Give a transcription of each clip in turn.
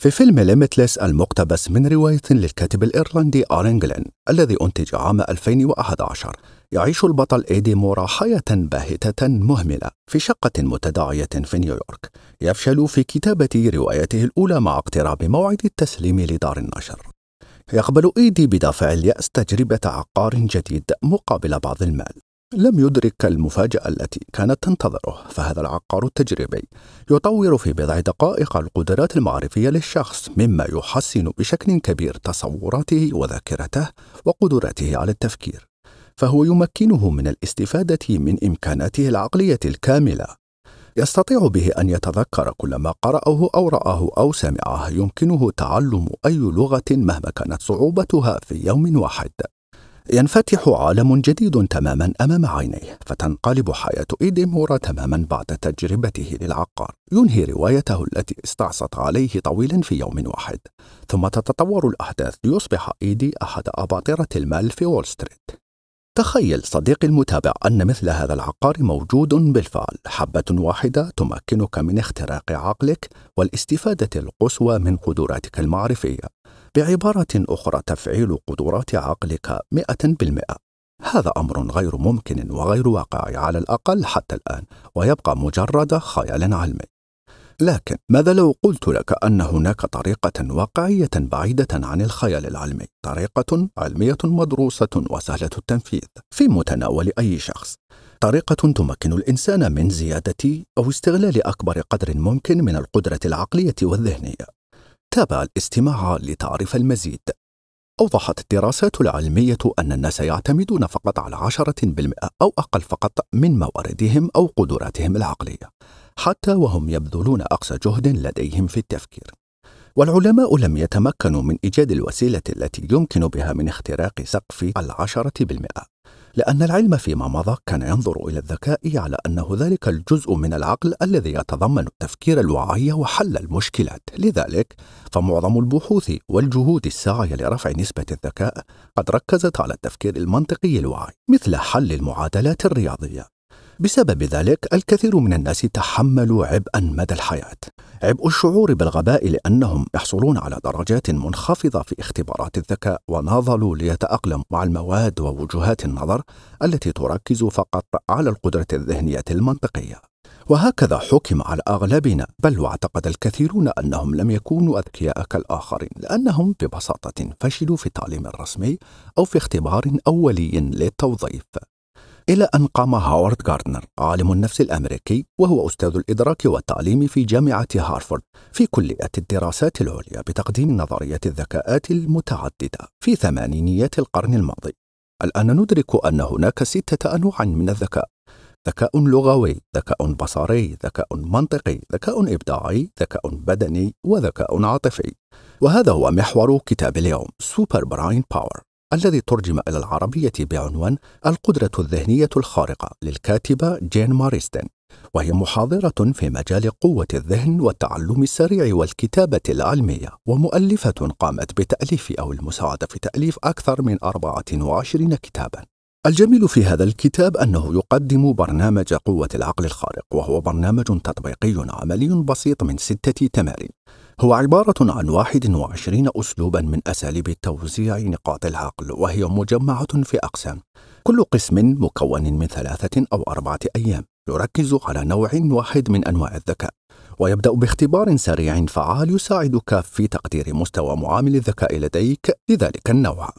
في فيلم ليميتلس المقتبس من رواية للكاتب الإيرلندي أرينجلين الذي أنتج عام 2011 يعيش البطل إيدي مورا حياة باهتة مهملة في شقة متداعية في نيويورك يفشل في كتابة روايته الأولى مع اقتراب موعد التسليم لدار النشر يقبل إيدي بدافع اليأس تجربة عقار جديد مقابل بعض المال لم يدرك المفاجأة التي كانت تنتظره فهذا العقار التجريبي يطور في بضع دقائق القدرات المعرفية للشخص مما يحسن بشكل كبير تصوراته وذاكرته وقدراته على التفكير فهو يمكنه من الاستفادة من إمكاناته العقلية الكاملة يستطيع به أن يتذكر كل ما قرأه أو رآه أو سمعه يمكنه تعلم أي لغة مهما كانت صعوبتها في يوم واحد ينفتح عالم جديد تماما أمام عينيه فتنقلب حياة إيديمورا تماما بعد تجربته للعقار ينهي روايته التي استعصت عليه طويلا في يوم واحد ثم تتطور الأحداث ليصبح إيدي أحد أباطرة المال في وول ستريت تخيل صديقي المتابع أن مثل هذا العقار موجود بالفعل حبة واحدة تمكنك من اختراق عقلك والاستفادة القصوى من قدراتك المعرفية بعبارة أخرى تفعيل قدرات عقلك 100% هذا أمر غير ممكن وغير واقعي على الأقل حتى الآن ويبقى مجرد خيال علمي لكن ماذا لو قلت لك أن هناك طريقة واقعية بعيدة عن الخيال العلمي، طريقة علمية مدروسة وسهلة التنفيذ في متناول أي شخص، طريقة تمكن الإنسان من زيادة أو استغلال أكبر قدر ممكن من القدرة العقلية والذهنية، تابع الاستماع لتعرف المزيد أوضحت الدراسات العلمية أن الناس يعتمدون فقط على 10% أو أقل فقط من مواردهم أو قدراتهم العقلية حتى وهم يبذلون أقصى جهد لديهم في التفكير والعلماء لم يتمكنوا من إيجاد الوسيلة التي يمكن بها من اختراق سقف العشرة بالمئة لأن العلم فيما مضى كان ينظر إلى الذكاء على أنه ذلك الجزء من العقل الذي يتضمن التفكير الواعي وحل المشكلات، لذلك فمعظم البحوث والجهود الساعية لرفع نسبة الذكاء قد ركزت على التفكير المنطقي الواعي، مثل حل المعادلات الرياضية. بسبب ذلك الكثير من الناس تحملوا عبئا مدى الحياة عبء الشعور بالغباء لأنهم يحصلون على درجات منخفضة في اختبارات الذكاء وناضلوا ليتأقلموا مع المواد ووجهات النظر التي تركز فقط على القدرة الذهنية المنطقية وهكذا حكم على أغلبنا بل واعتقد الكثيرون أنهم لم يكونوا أذكياء كالآخرين لأنهم ببساطة فشلوا في التعليم الرسمي أو في اختبار أولي للتوظيف إلى أن قام هاورد غاردنر عالم النفس الأمريكي وهو أستاذ الإدراك والتعليم في جامعة هارفارد في كلية الدراسات العليا بتقديم نظرية الذكاءات المتعددة في ثمانينيات القرن الماضي الآن ندرك أن هناك ستة أنواع من الذكاء ذكاء لغوي، ذكاء بصري، ذكاء منطقي، ذكاء إبداعي، ذكاء بدني، وذكاء عاطفي. وهذا هو محور كتاب اليوم سوبر براين باور الذي ترجم إلى العربية بعنوان القدرة الذهنية الخارقة للكاتبة جين ماريستن وهي محاضرة في مجال قوة الذهن والتعلم السريع والكتابة العلمية ومؤلفة قامت بتأليف أو المساعدة في تأليف أكثر من 24 كتاباً الجميل في هذا الكتاب أنه يقدم برنامج قوة العقل الخارق وهو برنامج تطبيقي عملي بسيط من ستة تمارين هو عبارة عن 21 أسلوبا من أساليب توزيع نقاط العقل وهي مجمعة في أقسام كل قسم مكون من ثلاثة أو أربعة أيام يركز على نوع واحد من أنواع الذكاء ويبدأ باختبار سريع فعال يساعدك في تقدير مستوى معامل الذكاء لديك لذلك النوع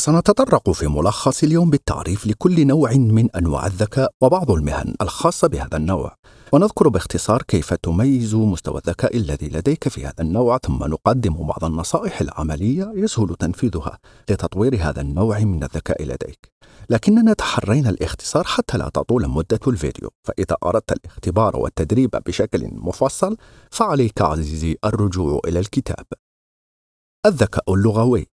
سنتطرق في ملخص اليوم بالتعريف لكل نوع من انواع الذكاء وبعض المهن الخاصه بهذا النوع ونذكر باختصار كيف تميز مستوى الذكاء الذي لديك في هذا النوع ثم نقدم بعض النصائح العمليه يسهل تنفيذها لتطوير هذا النوع من الذكاء لديك لكننا تحرينا الاختصار حتى لا تطول مده الفيديو فاذا اردت الاختبار والتدريب بشكل مفصل فعليك عزيزي الرجوع الى الكتاب الذكاء اللغوي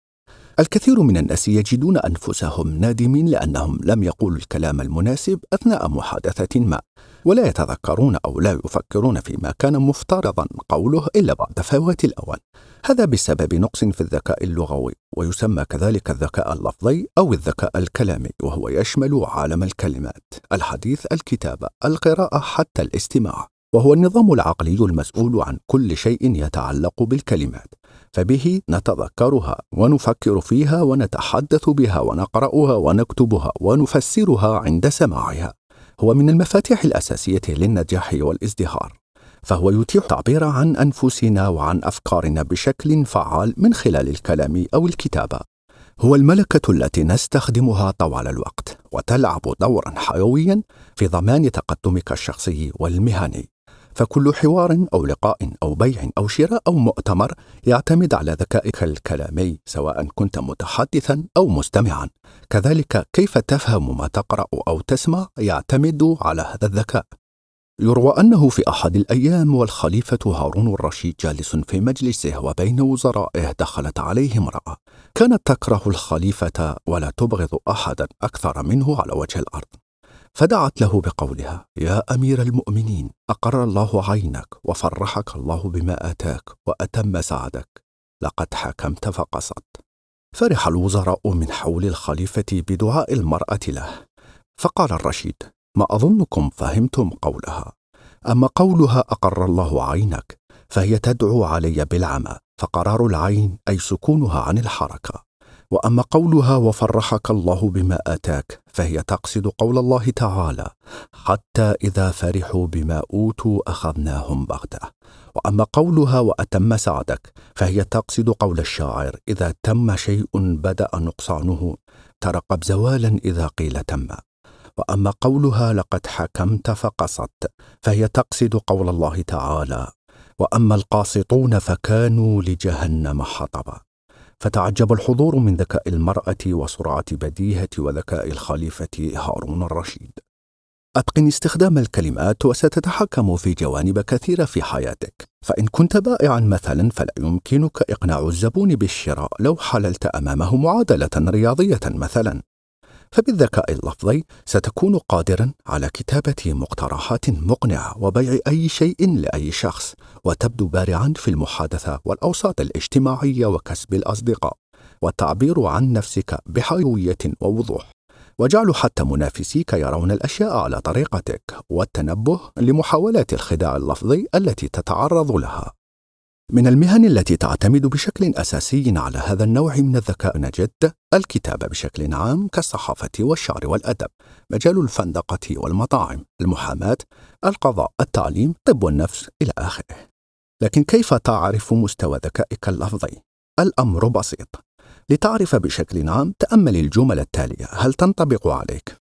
الكثير من الناس يجدون أنفسهم نادمين لأنهم لم يقولوا الكلام المناسب أثناء محادثة ما، ولا يتذكرون أو لا يفكرون فيما كان مفترضا قوله إلا بعد فوات الأوان. هذا بسبب نقص في الذكاء اللغوي، ويسمى كذلك الذكاء اللفظي أو الذكاء الكلامي، وهو يشمل عالم الكلمات، الحديث، الكتابة، القراءة، حتى الاستماع. وهو النظام العقلي المسؤول عن كل شيء يتعلق بالكلمات فبه نتذكرها ونفكر فيها ونتحدث بها ونقرأها ونكتبها ونفسرها عند سماعها هو من المفاتيح الأساسية للنجاح والازدهار فهو يتيح التعبير عن أنفسنا وعن أفكارنا بشكل فعال من خلال الكلام أو الكتابة هو الملكة التي نستخدمها طوال الوقت وتلعب دورا حيويا في ضمان تقدمك الشخصي والمهني فكل حوار أو لقاء أو بيع أو شراء أو مؤتمر يعتمد على ذكائك الكلامي سواء كنت متحدثا أو مستمعا كذلك كيف تفهم ما تقرأ أو تسمع يعتمد على هذا الذكاء يروى أنه في أحد الأيام والخليفة هارون الرشيد جالس في مجلسه وبين وزرائه دخلت عليه امرأة كانت تكره الخليفة ولا تبغض أحدا أكثر منه على وجه الأرض فدعت له بقولها يا امير المؤمنين اقر الله عينك وفرحك الله بما اتاك واتم سعدك لقد حكمت فقصت فرح الوزراء من حول الخليفه بدعاء المراه له فقال الرشيد ما اظنكم فهمتم قولها اما قولها اقر الله عينك فهي تدعو علي بالعمى فقرار العين اي سكونها عن الحركه واما قولها وفرحك الله بما اتاك فهي تقصد قول الله تعالى حتى اذا فرحوا بما اوتوا اخذناهم بغته واما قولها واتم سعدك فهي تقصد قول الشاعر اذا تم شيء بدا نقصانه ترقب زوالا اذا قيل تم واما قولها لقد حكمت فقصدت فهي تقصد قول الله تعالى واما القاسطون فكانوا لجهنم حطبا فتعجب الحضور من ذكاء المرأة وسرعة بديهة وذكاء الخليفة هارون الرشيد أتقن استخدام الكلمات وستتحكم في جوانب كثيرة في حياتك فإن كنت بائعا مثلا فلا يمكنك إقناع الزبون بالشراء لو حللت أمامه معادلة رياضية مثلا فبالذكاء اللفظي ستكون قادرا على كتابة مقترحات مقنعة وبيع أي شيء لأي شخص وتبدو بارعا في المحادثة والأوساط الاجتماعية وكسب الأصدقاء والتعبير عن نفسك بحيوية ووضوح وجعل حتى منافسيك يرون الأشياء على طريقتك والتنبه لمحاولات الخداع اللفظي التي تتعرض لها من المهن التي تعتمد بشكل أساسي على هذا النوع من الذكاء نجد الكتابة بشكل عام كالصحافة والشعر والأدب، مجال الفندقة والمطاعم، المحاماة، القضاء، التعليم، طب والنفس إلى آخره. لكن كيف تعرف مستوى ذكائك اللفظي؟ الأمر بسيط. لتعرف بشكل عام تأمل الجمل التالية هل تنطبق عليك؟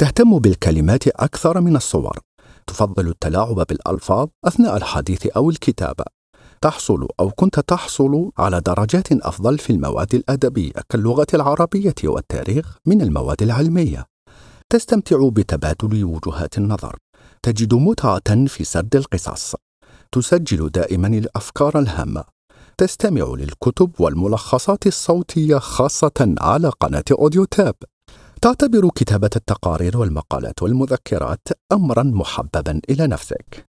تهتم بالكلمات أكثر من الصور، تفضل التلاعب بالألفاظ أثناء الحديث أو الكتابة، تحصل أو كنت تحصل على درجات أفضل في المواد الأدبية كاللغة العربية والتاريخ من المواد العلمية. تستمتع بتبادل وجهات النظر، تجد متعة في سرد القصص، تسجل دائما الأفكار الهامة، تستمع للكتب والملخصات الصوتية خاصة على قناة أوديو تاب. تعتبر كتابة التقارير والمقالات والمذكرات أمرا محببا إلى نفسك.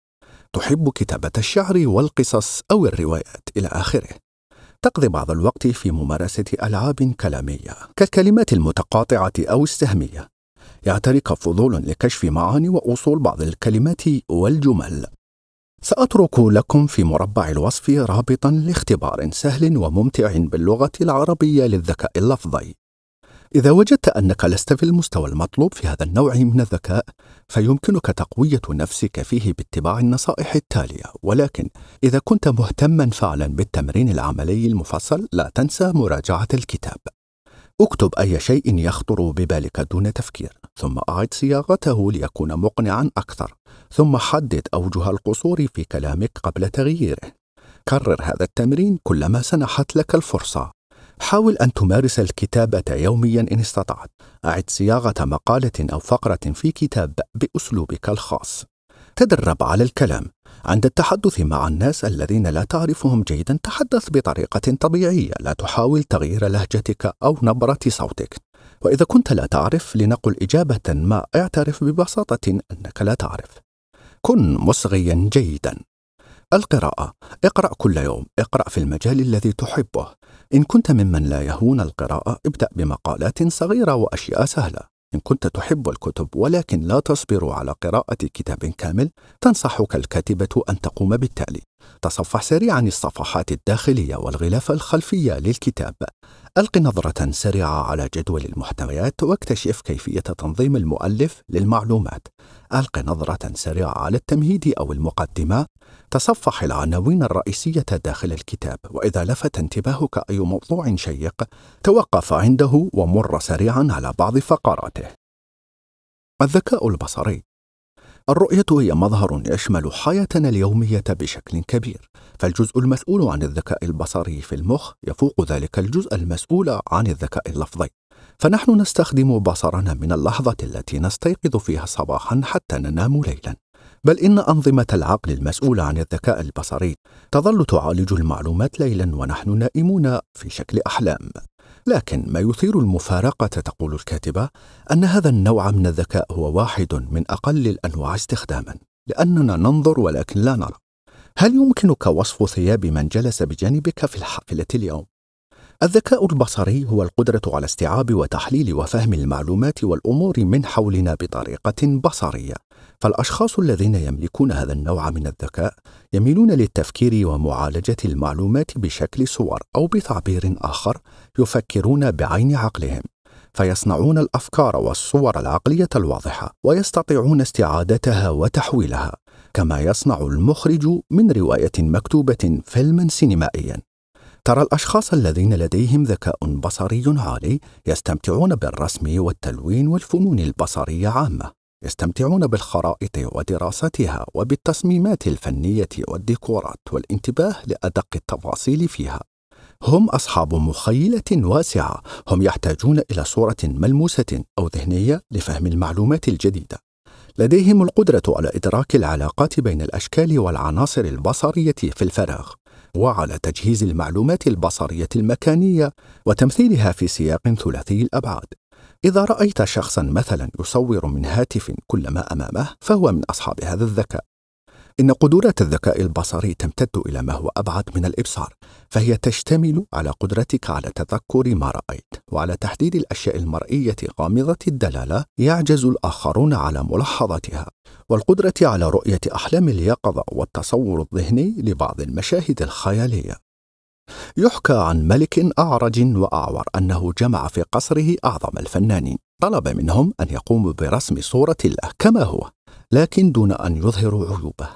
تحب كتابة الشعر والقصص أو الروايات إلى آخره. تقضي بعض الوقت في ممارسة ألعاب كلامية كالكلمات المتقاطعة أو السهمية. يعتريك فضول لكشف معاني وأصول بعض الكلمات والجمل. سأترك لكم في مربع الوصف رابطا لاختبار سهل وممتع باللغة العربية للذكاء اللفظي. إذا وجدت أنك لست في المستوى المطلوب في هذا النوع من الذكاء، فيمكنك تقوية نفسك فيه باتباع النصائح التالية، ولكن إذا كنت مهتمًا فعلًا بالتمرين العملي المفصل، لا تنسى مراجعة الكتاب. اكتب أي شيء يخطر ببالك دون تفكير، ثم أعد صياغته ليكون مقنعًا أكثر، ثم حدد أوجه القصور في كلامك قبل تغييره. كرر هذا التمرين كلما سنحت لك الفرصة حاول أن تمارس الكتابة يوميا إن استطعت أعد صياغة مقالة أو فقرة في كتاب بأسلوبك الخاص تدرب على الكلام عند التحدث مع الناس الذين لا تعرفهم جيدا تحدث بطريقة طبيعية لا تحاول تغيير لهجتك أو نبرة صوتك وإذا كنت لا تعرف لنقل إجابة ما اعترف ببساطة أنك لا تعرف كن مصغيا جيدا القراءة اقرأ كل يوم، اقرأ في المجال الذي تحبه. إن كنت ممن لا يهون القراءة، ابدأ بمقالات صغيرة وأشياء سهلة. إن كنت تحب الكتب ولكن لا تصبر على قراءة كتاب كامل، تنصحك الكاتبة أن تقوم بالتالي: تصفح سريعا الصفحات الداخلية والغلاف الخلفية للكتاب، ألق نظرة سريعة على جدول المحتويات واكتشف كيفية تنظيم المؤلف للمعلومات. ألق نظرة سريعة على التمهيد أو المقدمة. تصفح العناوين الرئيسية داخل الكتاب، وإذا لفت انتباهك أي موضوع شيق، توقف عنده ومر سريعا على بعض فقراته. الذكاء البصري الرؤية هي مظهر يشمل حياتنا اليومية بشكل كبير، فالجزء المسؤول عن الذكاء البصري في المخ يفوق ذلك الجزء المسؤول عن الذكاء اللفظي، فنحن نستخدم بصرنا من اللحظة التي نستيقظ فيها صباحا حتى ننام ليلا، بل إن أنظمة العقل المسؤولة عن الذكاء البصري تظل تعالج المعلومات ليلا ونحن نائمون في شكل أحلام. لكن ما يثير المفارقة تقول الكاتبة أن هذا النوع من الذكاء هو واحد من أقل الأنواع استخداما لأننا ننظر ولكن لا نرى هل يمكنك وصف ثياب من جلس بجانبك في الحافلة اليوم؟ الذكاء البصري هو القدرة على استيعاب وتحليل وفهم المعلومات والأمور من حولنا بطريقة بصرية فالأشخاص الذين يملكون هذا النوع من الذكاء يميلون للتفكير ومعالجة المعلومات بشكل صور أو بتعبير آخر يفكرون بعين عقلهم فيصنعون الافكار والصور العقليه الواضحه ويستطيعون استعادتها وتحويلها كما يصنع المخرج من روايه مكتوبه فيلما سينمائيا ترى الاشخاص الذين لديهم ذكاء بصري عالي يستمتعون بالرسم والتلوين والفنون البصريه عامه يستمتعون بالخرائط ودراستها وبالتصميمات الفنية والديكورات والانتباه لأدق التفاصيل فيها هم أصحاب مخيلة واسعة هم يحتاجون إلى صورة ملموسة أو ذهنية لفهم المعلومات الجديدة لديهم القدرة على إدراك العلاقات بين الأشكال والعناصر البصرية في الفراغ وعلى تجهيز المعلومات البصرية المكانية وتمثيلها في سياق ثلاثي الأبعاد إذا رأيت شخصا مثلا يصور من هاتف كل ما أمامه فهو من أصحاب هذا الذكاء إن قدرة الذكاء البصري تمتد إلى ما هو أبعد من الإبصار، فهي تشتمل على قدرتك على تذكر ما رأيت، وعلى تحديد الأشياء المرئية غامضة الدلالة يعجز الآخرون على ملاحظتها، والقدرة على رؤية أحلام اليقظة والتصور الذهني لبعض المشاهد الخيالية. يحكى عن ملك أعرج وأعور أنه جمع في قصره أعظم الفنانين طلب منهم أن يقوموا برسم صورة له كما هو لكن دون أن يظهروا عيوبه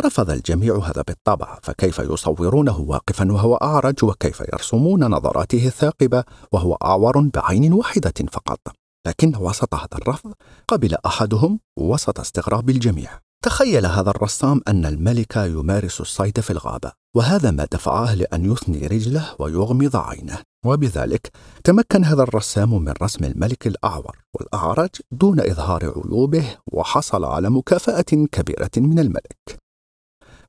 رفض الجميع هذا بالطبع فكيف يصورونه واقفا وهو أعرج وكيف يرسمون نظراته الثاقبة وهو أعور بعين واحدة فقط لكن وسط هذا الرفض قبل أحدهم وسط استغراب الجميع تخيل هذا الرسام أن الملك يمارس الصيد في الغابة وهذا ما دفعه لأن يثني رجله ويغمض عينه وبذلك تمكن هذا الرسام من رسم الملك الأعور والأعرج دون إظهار عيوبه وحصل على مكافأة كبيرة من الملك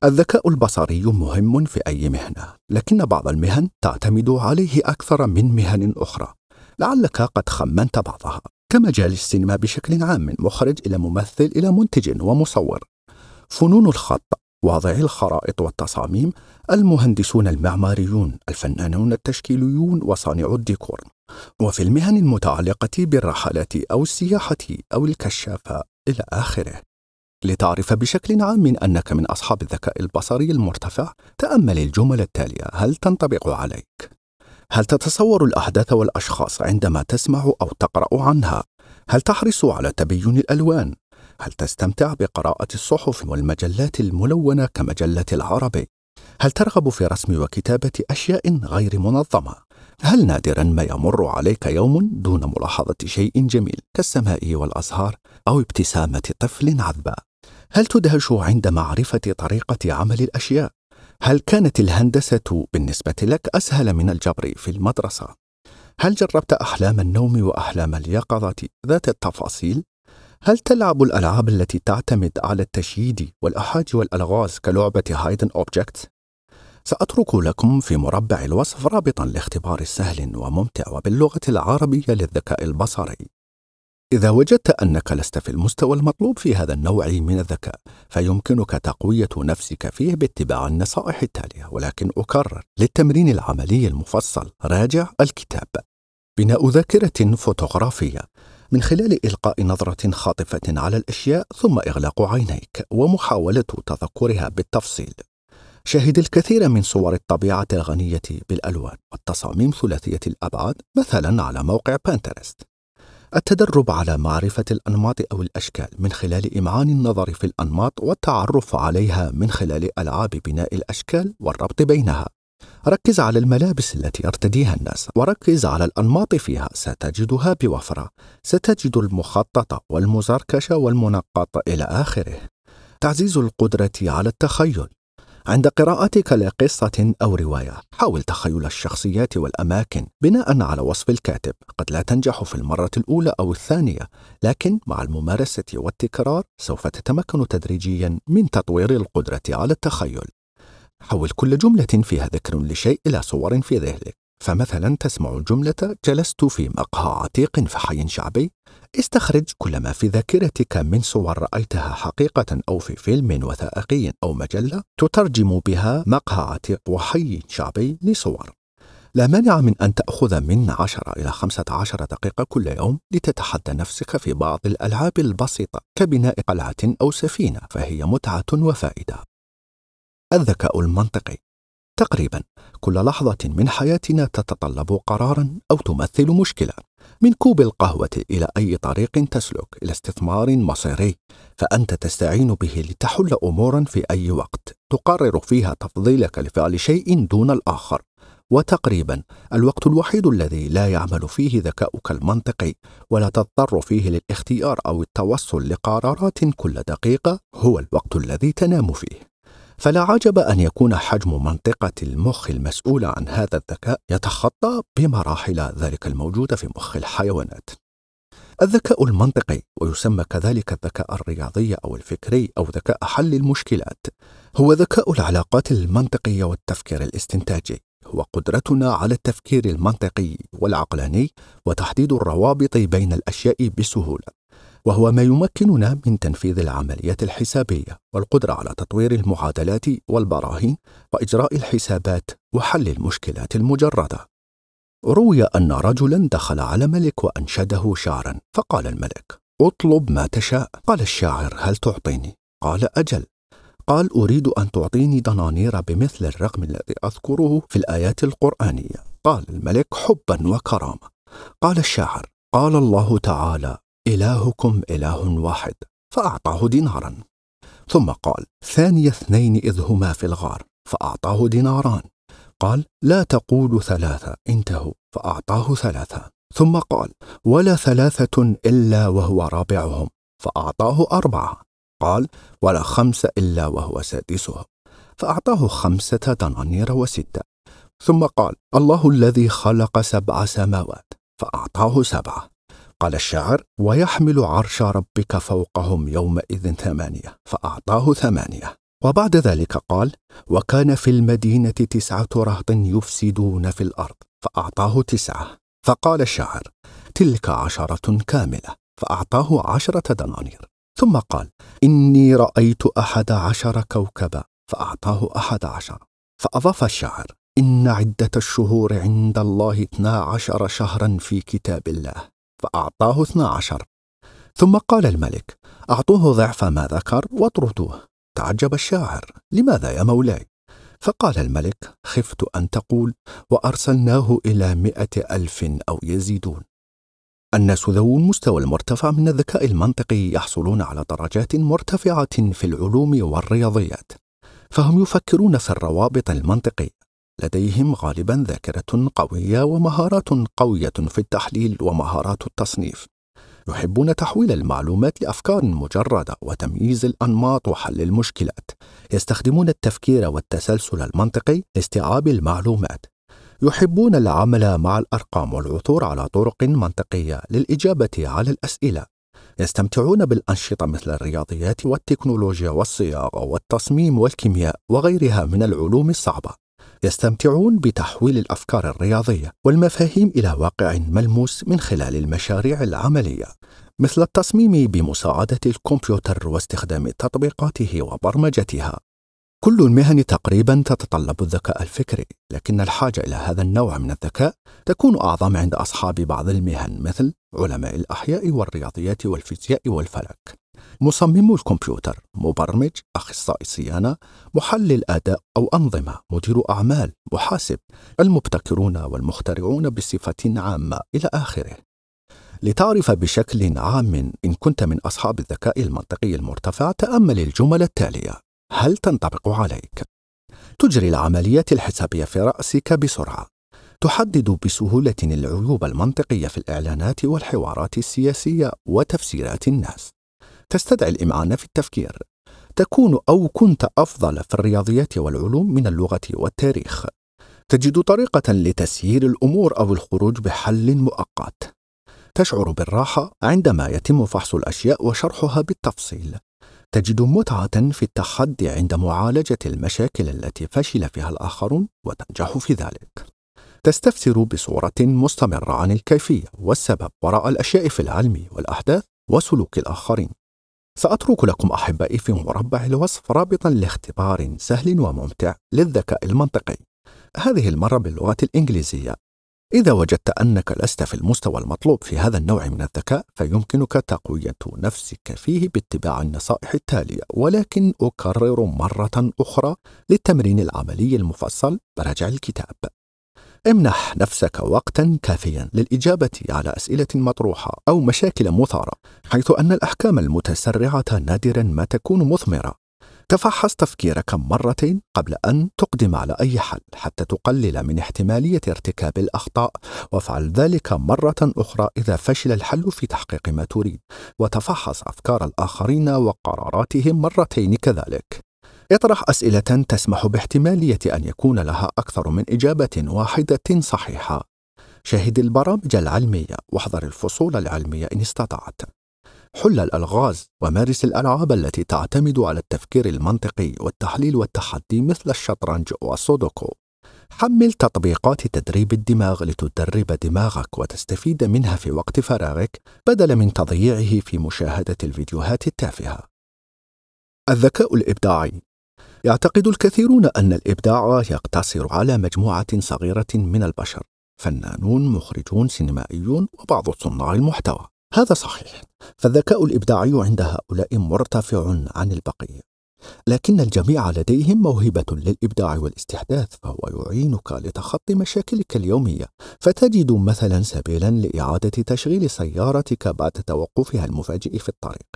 الذكاء البصري مهم في أي مهنة لكن بعض المهن تعتمد عليه أكثر من مهن أخرى لعلك قد خمنت بعضها كمجال السينما بشكل عام من مخرج إلى ممثل إلى منتج ومصور فنون الخط واضع الخرائط والتصاميم المهندسون المعماريون الفنانون التشكيليون وصانعو الديكور وفي المهن المتعلقة بالرحلات أو السياحة أو الكشافة إلى آخره لتعرف بشكل عام من أنك من أصحاب الذكاء البصري المرتفع تأمل الجمل التالية هل تنطبق عليك؟ هل تتصور الأحداث والأشخاص عندما تسمع أو تقرأ عنها؟ هل تحرص على تبين الألوان؟ هل تستمتع بقراءة الصحف والمجلات الملونة كمجلة العربي؟ هل ترغب في رسم وكتابة أشياء غير منظمة؟ هل نادرا ما يمر عليك يوم دون ملاحظة شيء جميل كالسماء والأزهار أو ابتسامة طفل عذبة؟ هل تدهش عند معرفة طريقة عمل الأشياء؟ هل كانت الهندسة بالنسبة لك أسهل من الجبر في المدرسة؟ هل جربت أحلام النوم وأحلام اليقظة ذات التفاصيل؟ هل تلعب الألعاب التي تعتمد على التشييد والأحاج والألغاز كلعبة هايدن أوبجكت؟ سأترك لكم في مربع الوصف رابطا لاختبار سهل وممتع وباللغة العربية للذكاء البصري إذا وجدت أنك لست في المستوى المطلوب في هذا النوع من الذكاء، فيمكنك تقوية نفسك فيه باتباع النصائح التالية، ولكن أكرر: للتمرين العملي المفصل راجع الكتاب. بناء ذاكرة فوتوغرافية من خلال إلقاء نظرة خاطفة على الأشياء ثم إغلاق عينيك ومحاولة تذكرها بالتفصيل. شاهد الكثير من صور الطبيعة الغنية بالألوان والتصاميم ثلاثية الأبعاد مثلا على موقع بانترست التدرب على معرفة الأنماط أو الأشكال من خلال إمعان النظر في الأنماط والتعرف عليها من خلال ألعاب بناء الأشكال والربط بينها. ركز على الملابس التي يرتديها الناس وركز على الأنماط فيها ستجدها بوفرة. ستجد المخطط والمزركش والمنقط إلى آخره. تعزيز القدرة على التخيل عند قراءتك لقصة أو رواية حاول تخيل الشخصيات والأماكن بناء على وصف الكاتب قد لا تنجح في المرة الأولى أو الثانية لكن مع الممارسة والتكرار سوف تتمكن تدريجيا من تطوير القدرة على التخيل حول كل جملة فيها ذكر لشيء إلى صور في ذهنك فمثلا تسمع الجملة جلست في مقهى عتيق في حي شعبي استخرج كل ما في ذاكرتك من صور رأيتها حقيقة أو في فيلم وثائقي أو مجلة تترجم بها مقهى عتيق وحي شعبي لصور لا مانع من أن تأخذ من 10 إلى 15 دقيقة كل يوم لتتحدى نفسك في بعض الألعاب البسيطة كبناء قلعة أو سفينة فهي متعة وفائدة. الذكاء المنطقي تقريبا كل لحظة من حياتنا تتطلب قرارا أو تمثل مشكلة من كوب القهوة إلى أي طريق تسلك إلى استثمار مصيري فأنت تستعين به لتحل أمورا في أي وقت تقرر فيها تفضيلك لفعل شيء دون الآخر وتقريبا الوقت الوحيد الذي لا يعمل فيه ذكاؤك المنطقي ولا تضطر فيه للاختيار أو التوصل لقرارات كل دقيقة هو الوقت الذي تنام فيه فلا عجب أن يكون حجم منطقة المخ المسؤولة عن هذا الذكاء يتخطى بمراحل ذلك الموجود في مخ الحيوانات. الذكاء المنطقي ويسمى كذلك الذكاء الرياضي أو الفكري أو ذكاء حل المشكلات هو ذكاء العلاقات المنطقية والتفكير الاستنتاجي هو قدرتنا على التفكير المنطقي والعقلاني وتحديد الروابط بين الأشياء بسهولة وهو ما يمكننا من تنفيذ العمليات الحسابية والقدرة على تطوير المعادلات والبراهين وإجراء الحسابات وحل المشكلات المجردة. روي أن رجلا دخل على ملك وأنشده شعرا فقال الملك: اطلب ما تشاء. قال الشاعر: هل تعطيني؟ قال: أجل. قال أريد أن تعطيني دنانير بمثل الرقم الذي أذكره في الآيات القرآنية. قال الملك: حبا وكرامة. قال الشاعر: قال الله تعالى إلهكم إله واحد فأعطاه دينارا ثم قال ثاني اثنين إذ هما في الغار فأعطاه ديناران قال لا تقول ثلاثة انتهوا فأعطاه ثلاثة ثم قال ولا ثلاثة إلا وهو رابعهم فأعطاه أربعة قال ولا خمسة إلا وهو سادسهم فأعطاه خمسة دنانير وستة ثم قال الله الذي خلق سبع سماوات فأعطاه سبعة قال الشاعر ويحمل عرش ربك فوقهم يومئذ ثمانية فأعطاه ثمانية وبعد ذلك قال وكان في المدينة تسعة رهط يفسدون في الأرض فأعطاه تسعة فقال الشاعر تلك عشرة كاملة فأعطاه عشرة دنانير ثم قال إني رأيت أحد عشر كوكبا فأعطاه أحد عشر فأضاف الشاعر إن عدة الشهور عند الله اثنا عشر شهرا في كتاب الله فأعطاه اثنا عشر ثم قال الملك أعطوه ضعف ما ذكر واطردوه تعجب الشاعر لماذا يا مولاي فقال الملك خفت أن تقول وأرسلناه إلى مئة ألف أو يزيدون الناس ذو المستوى المرتفع من الذكاء المنطقي يحصلون على درجات مرتفعة في العلوم والرياضيات فهم يفكرون في الروابط المنطقية لديهم غالبا ذاكرة قوية ومهارات قوية في التحليل ومهارات التصنيف. يحبون تحويل المعلومات لأفكار مجردة وتمييز الأنماط وحل المشكلات. يستخدمون التفكير والتسلسل المنطقي لاستيعاب المعلومات. يحبون العمل مع الأرقام والعثور على طرق منطقية للإجابة على الأسئلة. يستمتعون بالأنشطة مثل الرياضيات والتكنولوجيا والصياغة والتصميم والكيمياء وغيرها من العلوم الصعبة. يستمتعون بتحويل الافكار الرياضيه والمفاهيم الى واقع ملموس من خلال المشاريع العمليه مثل التصميم بمساعده الكمبيوتر واستخدام تطبيقاته وبرمجتها كل المهن تقريبا تتطلب الذكاء الفكري لكن الحاجه الى هذا النوع من الذكاء تكون اعظم عند اصحاب بعض المهن مثل علماء الاحياء والرياضيات والفيزياء والفلك مصمم الكمبيوتر، مبرمج، أخصائي صيانة، محلل أداء أو أنظمة، مدير أعمال، محاسب، المبتكرون والمخترعون بصفة عامة إلى آخره. لتعرف بشكل عام إن كنت من أصحاب الذكاء المنطقي المرتفع، تأمل الجمل التالية: هل تنطبق عليك؟ تجري العمليات الحسابية في رأسك بسرعة. تحدد بسهولة العيوب المنطقية في الإعلانات والحوارات السياسية وتفسيرات الناس. تستدعي الإمعان في التفكير تكون أو كنت أفضل في الرياضيات والعلوم من اللغة والتاريخ تجد طريقة لتسيير الأمور أو الخروج بحل مؤقت تشعر بالراحة عندما يتم فحص الأشياء وشرحها بالتفصيل تجد متعة في التحدي عند معالجة المشاكل التي فشل فيها الآخرون وتنجح في ذلك تستفسر بصورة مستمرة عن الكيفية والسبب وراء الأشياء في العلم والأحداث وسلوك الآخرين سأترك لكم أحبائي في مربع الوصف رابطا لاختبار سهل وممتع للذكاء المنطقي هذه المرة باللغة الإنجليزية إذا وجدت أنك لست في المستوى المطلوب في هذا النوع من الذكاء فيمكنك تقوية نفسك فيه باتباع النصائح التالية ولكن أكرر مرة أخرى للتمرين العملي المفصل براجع الكتاب امنح نفسك وقتا كافيا للإجابة على أسئلة مطروحة أو مشاكل مثارة حيث أن الأحكام المتسرعة نادرا ما تكون مثمرة تفحص تفكيرك مرتين قبل أن تقدم على أي حل حتى تقلل من احتمالية ارتكاب الأخطاء وافعل ذلك مرة أخرى إذا فشل الحل في تحقيق ما تريد وتفحص أفكار الآخرين وقراراتهم مرتين كذلك اطرح أسئلة تسمح باحتمالية أن يكون لها أكثر من إجابة واحدة صحيحة. شاهد البرامج العلمية واحضر الفصول العلمية إن استطعت. حل الألغاز ومارس الألعاب التي تعتمد على التفكير المنطقي والتحليل والتحدي مثل الشطرنج والسودوكو. حمل تطبيقات تدريب الدماغ لتدرب دماغك وتستفيد منها في وقت فراغك بدل من تضييعه في مشاهدة الفيديوهات التافهة. الذكاء الإبداعي يعتقد الكثيرون أن الإبداع يقتصر على مجموعة صغيرة من البشر فنانون مخرجون سينمائيون وبعض صناع المحتوى هذا صحيح فالذكاء الإبداعي عند هؤلاء مرتفع عن البقية لكن الجميع لديهم موهبة للإبداع والاستحداث فهو يعينك لتخطي مشاكلك اليومية فتجد مثلا سبيلا لإعادة تشغيل سيارتك بعد توقفها المفاجئ في الطريق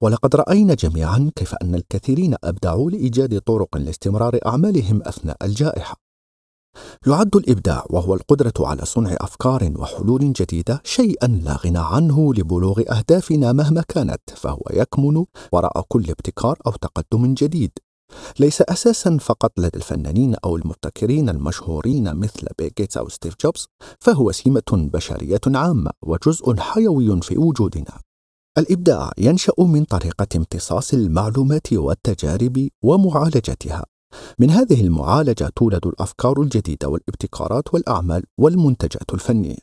ولقد رأينا جميعا كيف أن الكثيرين أبدعوا لإيجاد طرق لاستمرار أعمالهم أثناء الجائحة. يعد الإبداع وهو القدرة على صنع أفكار وحلول جديدة شيئا لا غنى عنه لبلوغ أهدافنا مهما كانت، فهو يكمن وراء كل ابتكار أو تقدم جديد. ليس أساسا فقط لدى الفنانين أو المبتكرين المشهورين مثل بيكيتس أو ستيف جوبز، فهو سمة بشرية عامة وجزء حيوي في وجودنا. الإبداع ينشأ من طريقة امتصاص المعلومات والتجارب ومعالجتها. من هذه المعالجة تولد الأفكار الجديدة والابتكارات والأعمال والمنتجات الفنية.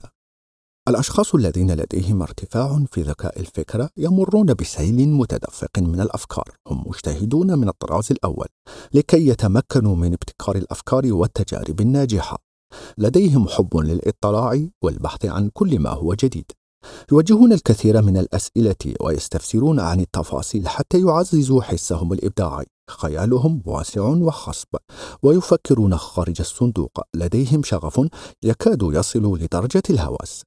الأشخاص الذين لديهم ارتفاع في ذكاء الفكرة يمرون بسيل متدفق من الأفكار، هم مجتهدون من الطراز الأول لكي يتمكنوا من ابتكار الأفكار والتجارب الناجحة. لديهم حب للاطلاع والبحث عن كل ما هو جديد يوجهون الكثير من الأسئلة ويستفسرون عن التفاصيل حتى يعززوا حسهم الإبداعي خيالهم واسع وخصب ويفكرون خارج الصندوق لديهم شغف يكاد يصل لدرجة الهوس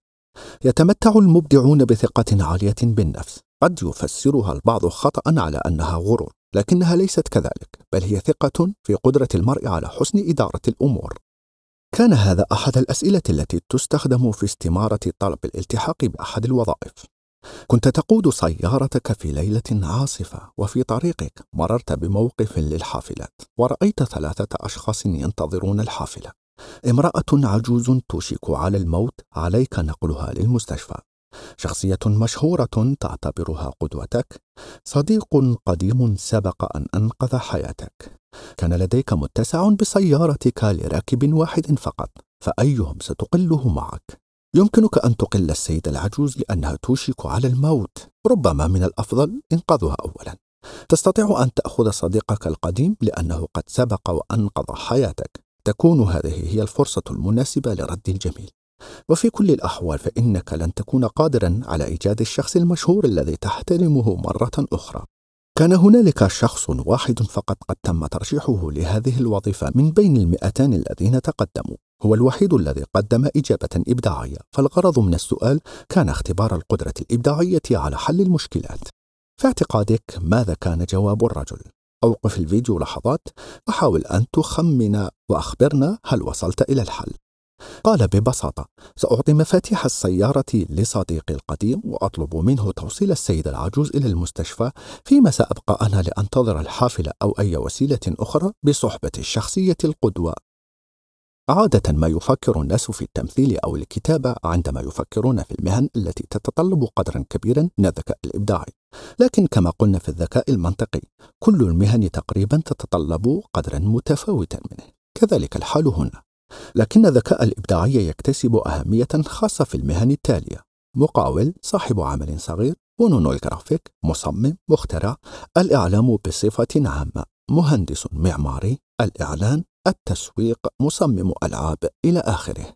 يتمتع المبدعون بثقة عالية بالنفس قد يفسرها البعض خطأ على أنها غرور لكنها ليست كذلك بل هي ثقة في قدرة المرء على حسن إدارة الأمور كان هذا أحد الأسئلة التي تستخدم في استمارة طلب الالتحاق بأحد الوظائف. كنت تقود سيارتك في ليلة عاصفة وفي طريقك مررت بموقف للحافلات ورأيت ثلاثة أشخاص ينتظرون الحافلة. امرأة عجوز توشك على الموت عليك نقلها للمستشفى. شخصية مشهورة تعتبرها قدوتك، صديق قديم سبق أن أنقذ حياتك، كان لديك متسع بسيارتك لراكب واحد فقط فأيهم ستقله معك؟ يمكنك أن تقل السيدة العجوز لأنها توشك على الموت ربما من الأفضل إنقاذها أولا تستطيع أن تأخذ صديقك القديم لأنه قد سبق وأنقذ حياتك تكون هذه هي الفرصة المناسبة لرد الجميل وفي كل الأحوال فإنك لن تكون قادرا على إيجاد الشخص المشهور الذي تحترمه مرة أخرى كان هنالك شخص واحد فقط قد تم ترشيحه لهذه الوظيفة من بين المئتان الذين تقدموا هو الوحيد الذي قدم إجابة إبداعية فالغرض من السؤال كان اختبار القدرة الإبداعية على حل المشكلات في اعتقادك ماذا كان جواب الرجل؟ أوقف الفيديو لحظات وحاول أن تخمن وأخبرنا هل وصلت إلى الحل قال ببساطة سأعطي مفاتيح السيارة لصديقي القديم وأطلب منه توصيل السيدة العجوز إلى المستشفى فيما سأبقى أنا لأنتظر الحافلة أو أي وسيلة أخرى بصحبة الشخصية القدوة عادة ما يفكر الناس في التمثيل أو الكتابة عندما يفكرون في المهن التي تتطلب قدرا كبيرا من الذكاء الإبداعي لكن كما قلنا في الذكاء المنطقي كل المهن تقريبا تتطلب قدرا متفاوتا منه كذلك الحال هنا لكن الذكاء الإبداعي يكتسب أهمية خاصة في المهن التالية مقاول صاحب عمل صغير بونونو الجرافيك مصمم مخترع الإعلام بصفة عامة مهندس معماري الإعلان التسويق مصمم ألعاب إلى آخره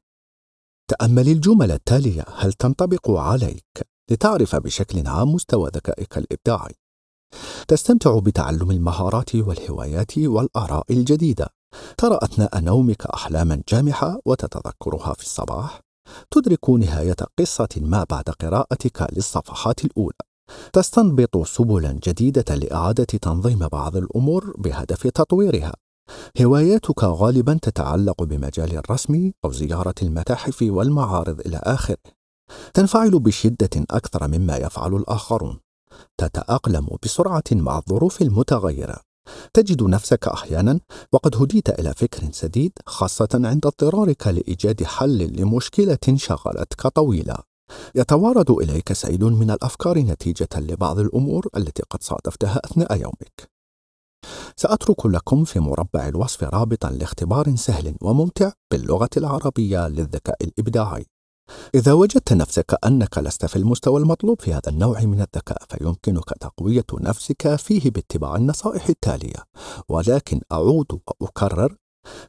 تأمل الجمل التالية هل تنطبق عليك لتعرف بشكل عام مستوى ذكائك الإبداعي تستمتع بتعلم المهارات والهوايات والآراء الجديدة ترى أثناء نومك أحلاما جامحة وتتذكرها في الصباح تدرك نهاية قصة ما بعد قراءتك للصفحات الأولى تستنبط سبلا جديدة لإعادة تنظيم بعض الأمور بهدف تطويرها هواياتك غالبا تتعلق بمجال الرسم أو زيارة المتاحف والمعارض إلى آخره تنفعل بشدة أكثر مما يفعل الآخرون تتأقلم بسرعة مع الظروف المتغيرة تجد نفسك أحيانا وقد هديت إلى فكر سديد خاصة عند اضطرارك لإيجاد حل لمشكلة شغلتك طويلة يتوارد إليك سيل من الأفكار نتيجة لبعض الأمور التي قد صادفتها أثناء يومك سأترك لكم في مربع الوصف رابطا لاختبار سهل وممتع باللغة العربية للذكاء الإبداعي إذا وجدت نفسك أنك لست في المستوى المطلوب في هذا النوع من الذكاء فيمكنك تقوية نفسك فيه باتباع النصائح التالية ولكن أعود وأكرر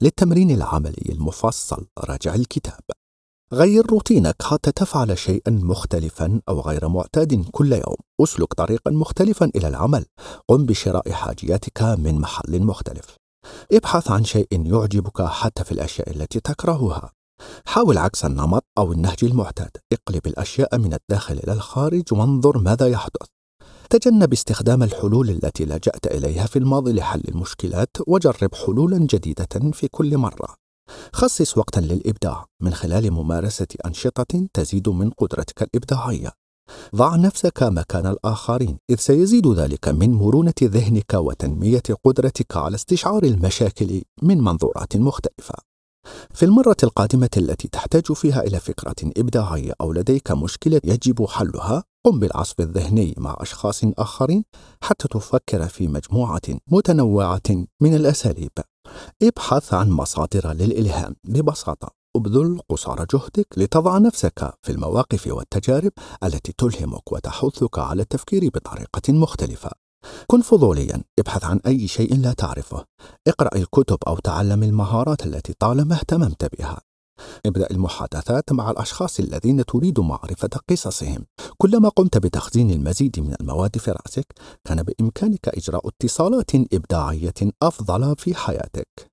للتمرين العملي المفصل راجع الكتاب غير روتينك حتى تفعل شيئا مختلفا أو غير معتاد كل يوم أسلك طريقا مختلفا إلى العمل قم بشراء حاجياتك من محل مختلف ابحث عن شيء يعجبك حتى في الأشياء التي تكرهها حاول عكس النمط أو النهج المعتاد اقلب الأشياء من الداخل إلى الخارج وانظر ماذا يحدث تجنب استخدام الحلول التي لجأت إليها في الماضي لحل المشكلات وجرب حلولا جديدة في كل مرة خصص وقتا للإبداع من خلال ممارسة أنشطة تزيد من قدرتك الإبداعية ضع نفسك مكان الآخرين إذ سيزيد ذلك من مرونة ذهنك وتنمية قدرتك على استشعار المشاكل من منظورات مختلفة في المرة القادمة التي تحتاج فيها إلى فكرة إبداعية أو لديك مشكلة يجب حلها، قم بالعصف الذهني مع أشخاص آخرين حتى تفكر في مجموعة متنوعة من الأساليب. ابحث عن مصادر للإلهام ببساطة، ابذل قصارى جهدك لتضع نفسك في المواقف والتجارب التي تلهمك وتحثك على التفكير بطريقة مختلفة. كن فضوليا ابحث عن أي شيء لا تعرفه اقرأ الكتب أو تعلم المهارات التي طالما اهتممت بها ابدأ المحادثات مع الأشخاص الذين تريد معرفة قصصهم كلما قمت بتخزين المزيد من المواد في رأسك كان بإمكانك إجراء اتصالات إبداعية أفضل في حياتك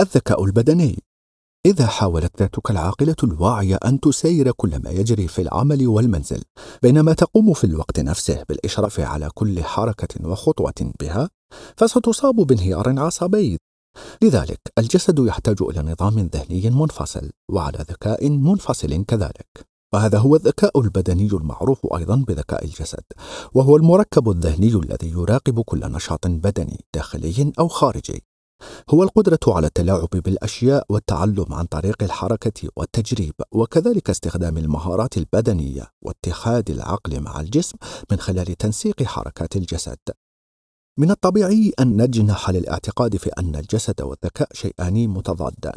الذكاء البدني إذا حاولت ذاتك العاقلة الواعية أن تسير كل ما يجري في العمل والمنزل بينما تقوم في الوقت نفسه بالإشراف على كل حركة وخطوة بها فستصاب بانهيار عصبي لذلك الجسد يحتاج إلى نظام ذهني منفصل وعلى ذكاء منفصل كذلك وهذا هو الذكاء البدني المعروف أيضا بذكاء الجسد وهو المركب الذهني الذي يراقب كل نشاط بدني داخلي أو خارجي هو القدرة على التلاعب بالأشياء والتعلم عن طريق الحركة والتجريب وكذلك استخدام المهارات البدنية واتحاد العقل مع الجسم من خلال تنسيق حركات الجسد من الطبيعي أن نجنح للاعتقاد في أن الجسد والذكاء شيئان متضادان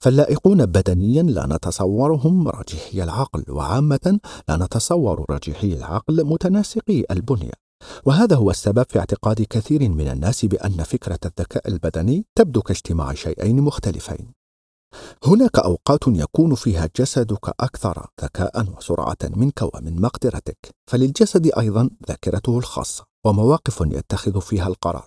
فاللائقون بدنيا لا نتصورهم رجحي العقل وعامة لا نتصور رجحي العقل متناسقي البنية وهذا هو السبب في اعتقاد كثير من الناس بأن فكرة الذكاء البدني تبدو كاجتماع شيئين مختلفين. هناك أوقات يكون فيها جسدك أكثر ذكاء وسرعة منك ومن مقدرتك، فللجسد أيضا ذاكرته الخاصة ومواقف يتخذ فيها القرار.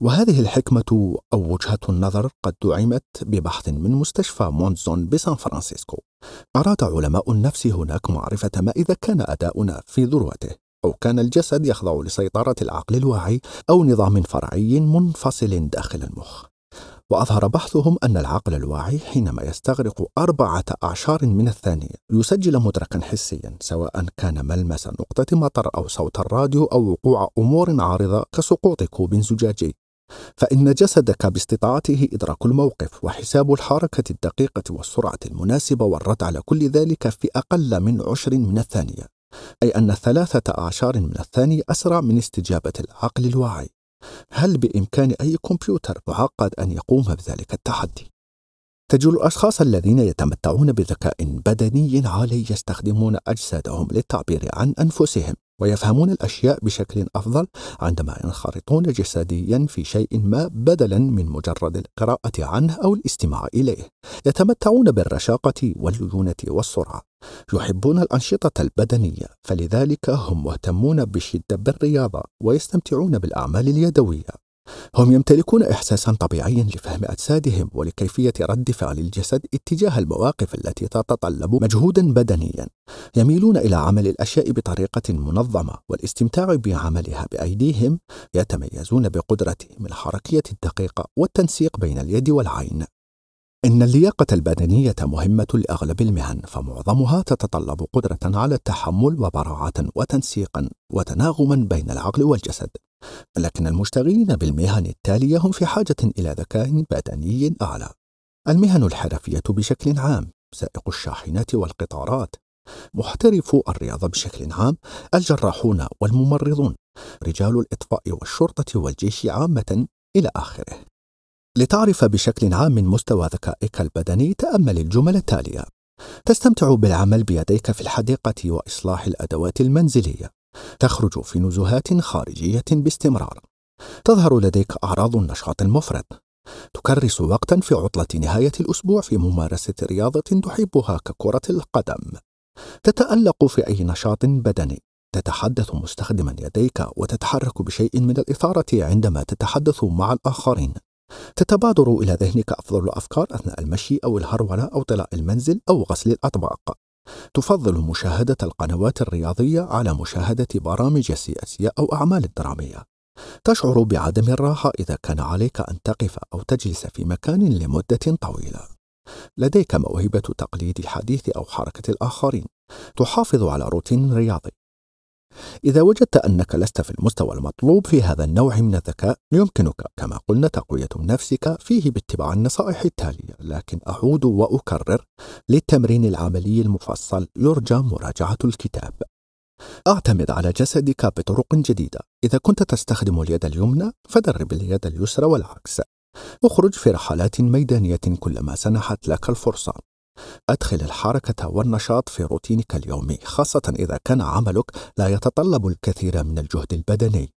وهذه الحكمة أو وجهة النظر قد دعمت ببحث من مستشفى مونزون بسان فرانسيسكو. أراد علماء النفس هناك معرفة ما إذا كان أداؤنا في ذروته أو كان الجسد يخضع لسيطرة العقل الواعي أو نظام فرعي منفصل داخل المخ وأظهر بحثهم أن العقل الواعي حينما يستغرق أربعة أعشار من الثانية يسجل مدركا حسيا سواء كان ملمس نقطة مطر أو صوت الراديو أو وقوع أمور عارضة كسقوط كوب زجاجي فإن جسدك باستطاعته إدراك الموقف وحساب الحركة الدقيقة والسرعة المناسبة والرد على كل ذلك في أقل من عشر من الثانية أي أن ثلاثة أعشار من الثاني أسرع من استجابة العقل الواعي هل بإمكان أي كمبيوتر معقد أن يقوم بذلك التحدي؟ تجول الأشخاص الذين يتمتعون بذكاء بدني عالي يستخدمون أجسادهم للتعبير عن أنفسهم ويفهمون الأشياء بشكل أفضل عندما ينخرطون جسديا في شيء ما بدلا من مجرد القراءة عنه أو الاستماع إليه يتمتعون بالرشاقة والليونة والسرعة يحبون الأنشطة البدنية فلذلك هم مهتمون بشدة بالرياضة ويستمتعون بالأعمال اليدوية هم يمتلكون إحساسا طبيعيا لفهم أجسادهم ولكيفية رد فعل الجسد اتجاه المواقف التي تتطلب مجهودا بدنيا يميلون إلى عمل الأشياء بطريقة منظمة والاستمتاع بعملها بأيديهم يتميزون بقدرتهم الحركية الدقيقة والتنسيق بين اليد والعين إن اللياقة البدنية مهمة لأغلب المهن، فمعظمها تتطلب قدرة على التحمل وبراعة وتنسيقا وتناغما بين العقل والجسد، لكن المشتغلين بالمهن التالية هم في حاجة إلى ذكاء بدني أعلى المهن الحرفية بشكل عام سائق الشاحنات والقطارات محترفو الرياضة بشكل عام الجراحون والممرضون رجال الإطفاء والشرطة والجيش عامة إلى آخره لتعرف بشكل عام من مستوى ذكائك البدني تأمل الجمل التالية تستمتع بالعمل بيديك في الحديقة وإصلاح الأدوات المنزلية تخرج في نزهات خارجية باستمرار تظهر لديك أعراض النشاط المفرط تكرس وقتا في عطلة نهاية الأسبوع في ممارسة رياضة تحبها ككرة القدم تتألق في أي نشاط بدني تتحدث مستخدما يديك وتتحرك بشيء من الإثارة عندما تتحدث مع الآخرين تتبادر إلى ذهنك أفضل الأفكار أثناء المشي أو الهرولة أو طلاء المنزل أو غسل الأطباق تفضل مشاهدة القنوات الرياضية على مشاهدة برامج سياسية أو أعمال درامية. تشعر بعدم الراحة إذا كان عليك أن تقف أو تجلس في مكان لمدة طويلة. لديك موهبة تقليد الحديث أو حركة الآخرين. تحافظ على روتين رياضي إذا وجدت أنك لست في المستوى المطلوب في هذا النوع من الذكاء يمكنك كما قلنا تقوية نفسك فيه باتباع النصائح التالية لكن أعود وأكرر للتمرين العملي المفصل يرجى مراجعة الكتاب اعتمد على جسدك بطرق جديدة إذا كنت تستخدم اليد اليمنى فدرب اليد اليسرى والعكس اخرج في رحلات ميدانية كلما سنحت لك الفرصة أدخل الحركة والنشاط في روتينك اليومي خاصة إذا كان عملك لا يتطلب الكثير من الجهد البدني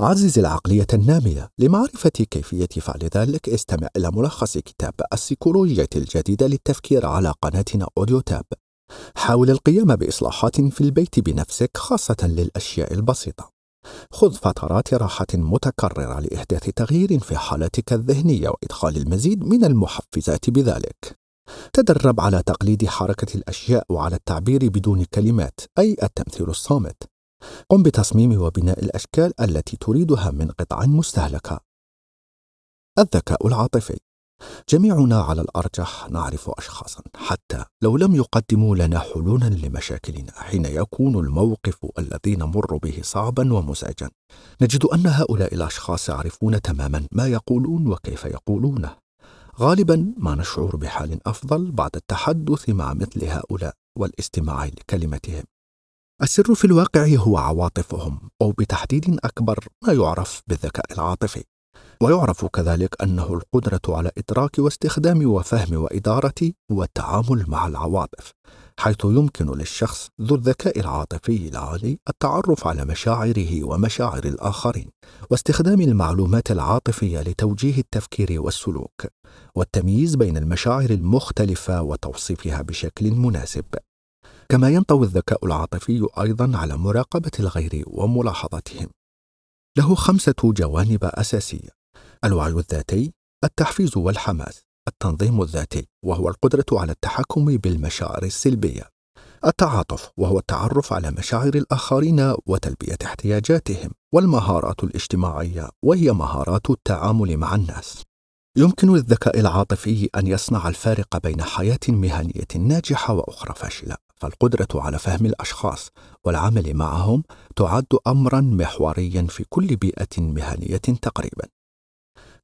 عزز العقلية النامية لمعرفة كيفية فعل ذلك استمع إلى ملخص كتاب السيكولوجية الجديدة للتفكير على قناتنا أوديو تاب حاول القيام بإصلاحات في البيت بنفسك خاصة للأشياء البسيطة خذ فترات راحة متكررة لإحداث تغيير في حالتك الذهنية وإدخال المزيد من المحفزات بذلك تدرب على تقليد حركة الأشياء وعلى التعبير بدون كلمات أي التمثيل الصامت قم بتصميم وبناء الأشكال التي تريدها من قطع مستهلكة الذكاء العاطفي جميعنا على الأرجح نعرف أشخاصا حتى لو لم يقدموا لنا حلولا لمشاكلنا حين يكون الموقف الذي نمر به صعبا ومزعجا نجد أن هؤلاء الأشخاص يعرفون تماما ما يقولون وكيف يقولونه غالبا ما نشعر بحال أفضل بعد التحدث مع مثل هؤلاء والاستماع لكلمتهم. السر في الواقع هو عواطفهم أو بتحديد أكبر ما يعرف بالذكاء العاطفي. ويعرف كذلك أنه القدرة على إدراك واستخدام وفهم وإدارة والتعامل مع العواطف حيث يمكن للشخص ذو الذكاء العاطفي العالي التعرف على مشاعره ومشاعر الآخرين واستخدام المعلومات العاطفية لتوجيه التفكير والسلوك والتمييز بين المشاعر المختلفة وتوصيفها بشكل مناسب كما ينطوي الذكاء العاطفي أيضا على مراقبة الغير وملاحظتهم له خمسة جوانب أساسية الوعي الذاتي التحفيز والحماس التنظيم الذاتي وهو القدرة على التحكم بالمشاعر السلبية التعاطف وهو التعرف على مشاعر الآخرين وتلبية احتياجاتهم والمهارات الاجتماعية وهي مهارات التعامل مع الناس يمكن للذكاء العاطفي أن يصنع الفارق بين حياة مهنية ناجحة وأخرى فاشلة فالقدرة على فهم الأشخاص والعمل معهم تعد أمرا محوريا في كل بيئة مهنية تقريبا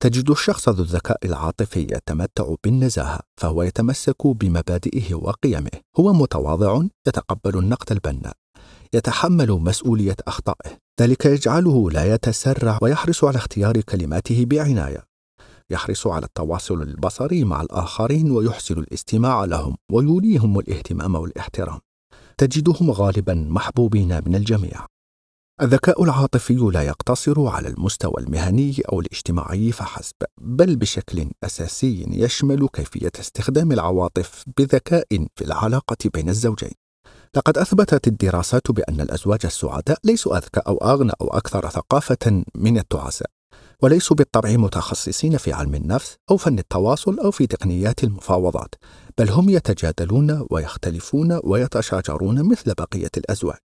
تجد الشخص ذو الذكاء العاطفي يتمتع بالنزاهة فهو يتمسك بمبادئه وقيمه هو متواضع يتقبل النقد البناء يتحمل مسؤولية أخطائه ذلك يجعله لا يتسرع ويحرص على اختيار كلماته بعناية يحرص على التواصل البصري مع الآخرين ويحسن الاستماع لهم ويوليهم الاهتمام والاحترام تجدهم غالبا محبوبين من الجميع الذكاء العاطفي لا يقتصر على المستوى المهني أو الاجتماعي فحسب، بل بشكل أساسي يشمل كيفية استخدام العواطف بذكاء في العلاقة بين الزوجين. لقد أثبتت الدراسات بأن الأزواج السعداء ليسوا أذكى أو أغنى أو أكثر ثقافة من التعساء، وليسوا بالطبع متخصصين في علم النفس أو فن التواصل أو في تقنيات المفاوضات، بل هم يتجادلون ويختلفون ويتشاجرون مثل بقية الأزواج.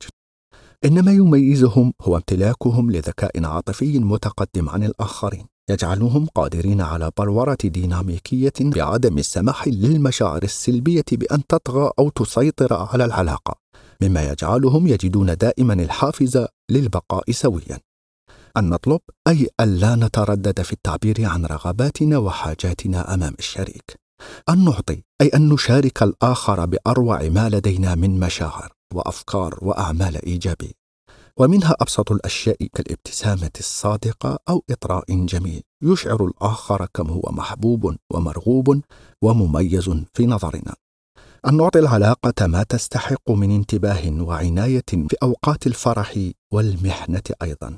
إن ما يميزهم هو امتلاكهم لذكاء عاطفي متقدم عن الآخرين يجعلهم قادرين على بلورة ديناميكية بعدم السماح للمشاعر السلبية بأن تطغى أو تسيطر على العلاقة مما يجعلهم يجدون دائما الحافز للبقاء سويا أن نطلب أي ألا نتردد في التعبير عن رغباتنا وحاجاتنا أمام الشريك أن نعطي أي أن نشارك الآخر بأروع ما لدينا من مشاعر وافكار واعمال ايجابيه ومنها ابسط الاشياء كالابتسامه الصادقه او اطراء جميل يشعر الاخر كم هو محبوب ومرغوب ومميز في نظرنا ان نعطي العلاقه ما تستحق من انتباه وعنايه في اوقات الفرح والمحنه ايضا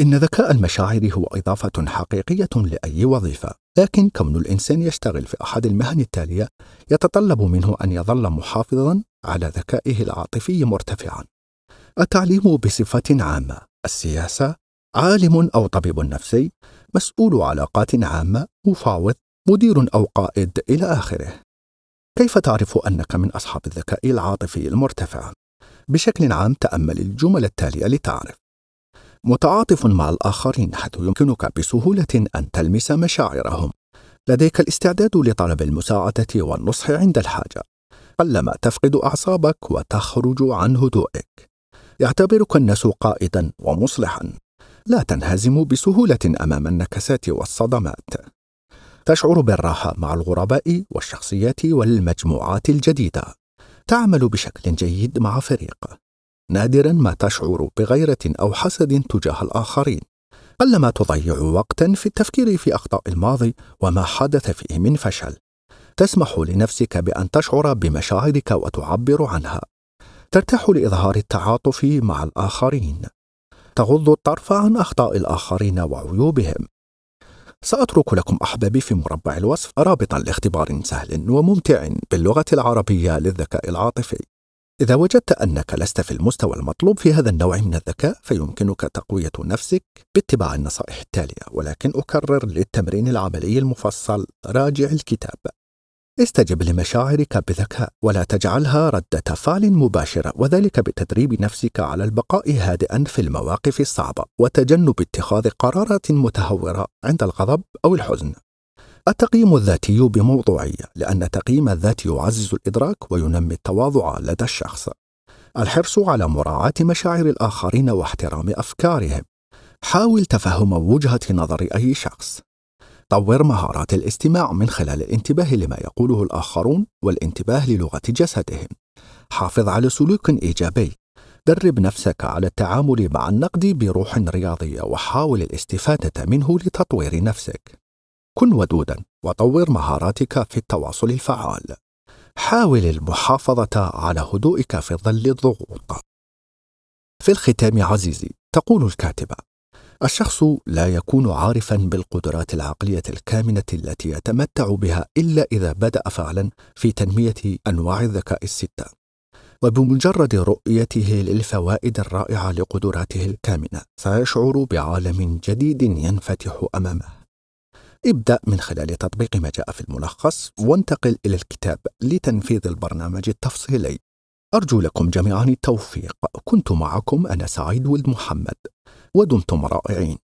ان ذكاء المشاعر هو اضافه حقيقيه لاي وظيفه لكن كون الإنسان يشتغل في أحد المهن التالية يتطلب منه أن يظل محافظا على ذكائه العاطفي مرتفعا التعليم بصفة عامة السياسة عالم أو طبيب نفسي مسؤول علاقات عامة مفاوض مدير أو قائد إلى آخره كيف تعرف أنك من أصحاب الذكاء العاطفي المرتفع؟ بشكل عام تأمل الجمل التالية لتعرف متعاطف مع الآخرين حيث يمكنك بسهولة أن تلمس مشاعرهم لديك الاستعداد لطلب المساعدة والنصح عند الحاجة قلما تفقد أعصابك وتخرج عن هدوئك يعتبرك الناس قائدا ومصلحا لا تنهزم بسهولة أمام النكسات والصدمات تشعر بالراحة مع الغرباء والشخصيات والمجموعات الجديدة تعمل بشكل جيد مع فريق نادرا ما تشعر بغيرة أو حسد تجاه الآخرين قلما تضيع وقتا في التفكير في أخطاء الماضي وما حدث فيه من فشل تسمح لنفسك بأن تشعر بمشاعرك وتعبر عنها ترتاح لإظهار التعاطف مع الآخرين تغض الطرف عن أخطاء الآخرين وعيوبهم سأترك لكم أحبابي في مربع الوصف رابطا لاختبار سهل وممتع باللغة العربية للذكاء العاطفي إذا وجدت أنك لست في المستوى المطلوب في هذا النوع من الذكاء فيمكنك تقوية نفسك باتباع النصائح التالية ولكن أكرر للتمرين العملي المفصل راجع الكتاب استجب لمشاعرك بذكاء ولا تجعلها ردة فعل مباشرة وذلك بتدريب نفسك على البقاء هادئا في المواقف الصعبة وتجنب اتخاذ قرارات متهورة عند الغضب أو الحزن التقييم الذاتي بموضوعية لأن التقييم الذاتي يعزز الإدراك وينمي التواضع لدى الشخص الحرص على مراعاة مشاعر الآخرين واحترام أفكارهم حاول تفهم وجهة نظر أي شخص طور مهارات الاستماع من خلال الانتباه لما يقوله الآخرون والانتباه للغة جسدهم حافظ على سلوك إيجابي درب نفسك على التعامل مع النقد بروح رياضية وحاول الاستفادة منه لتطوير نفسك كن ودودا وطور مهاراتك في التواصل الفعال حاول المحافظة على هدوئك في ظل الضغوط في الختام عزيزي تقول الكاتبة الشخص لا يكون عارفا بالقدرات العقلية الكامنة التي يتمتع بها إلا إذا بدأ فعلا في تنمية أنواع الذكاء الستة وبمجرد رؤيته للفوائد الرائعة لقدراته الكامنة سيشعر بعالم جديد ينفتح أمامه ابدأ من خلال تطبيق ما جاء في الملخص وانتقل إلى الكتاب لتنفيذ البرنامج التفصيلي أرجو لكم جميعا التوفيق كنت معكم أنا سعيد ولد محمد ودمتم رائعين